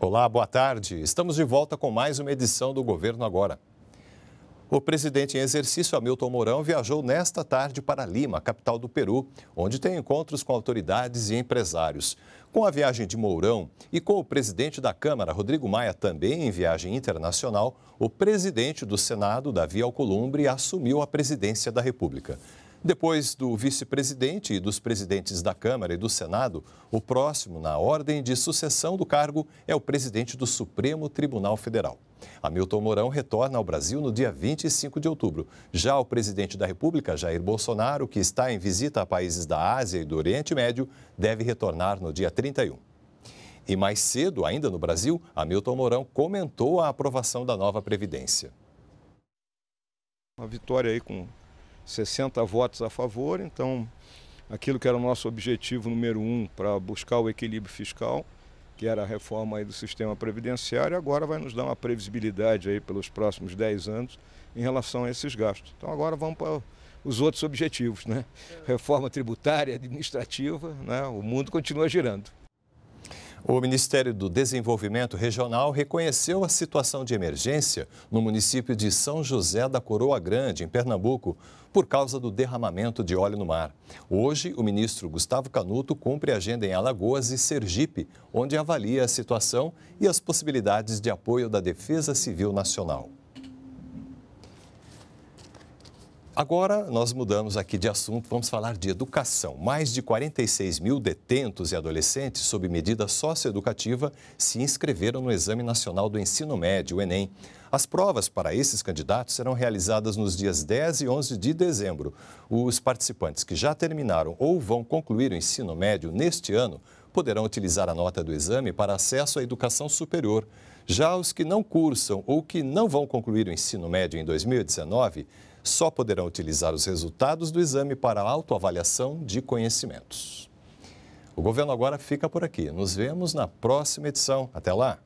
Olá, boa tarde. Estamos de volta com mais uma edição do Governo Agora. O presidente em exercício, Hamilton Mourão, viajou nesta tarde para Lima, capital do Peru, onde tem encontros com autoridades e empresários. Com a viagem de Mourão e com o presidente da Câmara, Rodrigo Maia, também em viagem internacional, o presidente do Senado, Davi Alcolumbre, assumiu a presidência da República. Depois do vice-presidente e dos presidentes da Câmara e do Senado, o próximo na ordem de sucessão do cargo é o presidente do Supremo Tribunal Federal. Hamilton Mourão retorna ao Brasil no dia 25 de outubro. Já o presidente da República, Jair Bolsonaro, que está em visita a países da Ásia e do Oriente Médio, deve retornar no dia 31. E mais cedo, ainda no Brasil, Hamilton Mourão comentou a aprovação da nova Previdência. Uma vitória aí com 60 votos a favor, então aquilo que era o nosso objetivo número um para buscar o equilíbrio fiscal, que era a reforma aí do sistema previdenciário, agora vai nos dar uma previsibilidade aí pelos próximos 10 anos em relação a esses gastos. Então agora vamos para os outros objetivos, né? É. Reforma tributária, administrativa, né? O mundo continua girando. O Ministério do Desenvolvimento Regional reconheceu a situação de emergência no município de São José da Coroa Grande, em Pernambuco, por causa do derramamento de óleo no mar. Hoje, o ministro Gustavo Canuto cumpre agenda em Alagoas e Sergipe, onde avalia a situação e as possibilidades de apoio da Defesa Civil Nacional. Agora nós mudamos aqui de assunto, vamos falar de educação. Mais de 46 mil detentos e adolescentes sob medida socioeducativa se inscreveram no Exame Nacional do Ensino Médio, o Enem. As provas para esses candidatos serão realizadas nos dias 10 e 11 de dezembro. Os participantes que já terminaram ou vão concluir o ensino médio neste ano poderão utilizar a nota do exame para acesso à educação superior. Já os que não cursam ou que não vão concluir o ensino médio em 2019 só poderá utilizar os resultados do exame para autoavaliação de conhecimentos. O governo agora fica por aqui. Nos vemos na próxima edição. Até lá!